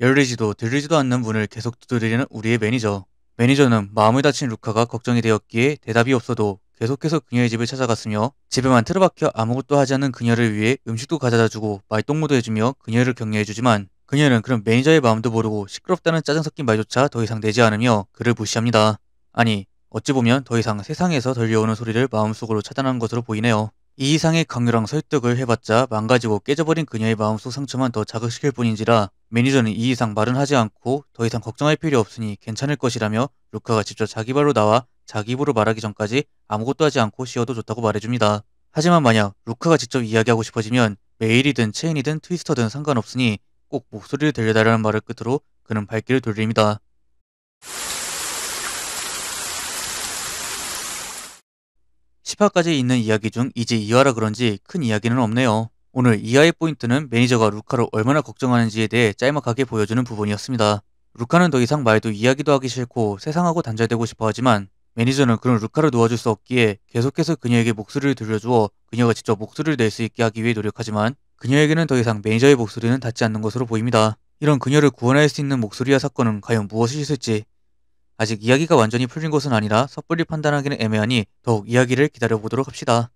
열리지도 들리지도 않는 문을 계속 두드리는 우리의 매니저. 매니저는 마음을 다친 루카가 걱정이 되었기에 대답이 없어도 계속해서 그녀의 집을 찾아갔으며 집에만 틀어박혀 아무것도 하지 않는 그녀를 위해 음식도 가져다주고 말동무도 해주며 그녀를 격려해주지만 그녀는 그런 매니저의 마음도 모르고 시끄럽다는 짜증 섞인 말조차 더 이상 내지 않으며 그를 무시합니다. 아니 어찌 보면 더 이상 세상에서 들려오는 소리를 마음속으로 차단한 것으로 보이네요. 이 이상의 강요랑 설득을 해봤자 망가지고 깨져버린 그녀의 마음속 상처만 더 자극시킬 뿐인지라 매니저는 이 이상 말은 하지 않고 더 이상 걱정할 필요 없으니 괜찮을 것이라며 루카가 직접 자기 발로 나와 자기 입으로 말하기 전까지 아무것도 하지 않고 쉬어도 좋다고 말해줍니다. 하지만 만약 루카가 직접 이야기하고 싶어지면 메일이든 체인이든 트위스터든 상관없으니 꼭 목소리를 들려달라는 말을 끝으로 그는 발길을 돌립니다. 1 0까지 있는 이야기 중 이제 2화라 그런지 큰 이야기는 없네요. 오늘 2화의 포인트는 매니저가 루카를 얼마나 걱정하는지에 대해 짤막하게 보여주는 부분이었습니다. 루카는 더 이상 말도 이야기도 하기 싫고 세상하고 단절되고 싶어 하지만 매니저는 그런 루카를 놓아줄 수 없기에 계속해서 그녀에게 목소리를 들려주어 그녀가 직접 목소리를 낼 수 있게 하기 위해 노력하지만 그녀에게는 더 이상 매니저의 목소리는 닿지 않는 것으로 보입니다. 이런 그녀를 구원할 수 있는 목소리와 사건은 과연 무엇이 있을지 아직 이야기가 완전히 풀린 것은 아니라 섣불리 판단하기는 애매하니 더욱 이야기를 기다려보도록 합시다.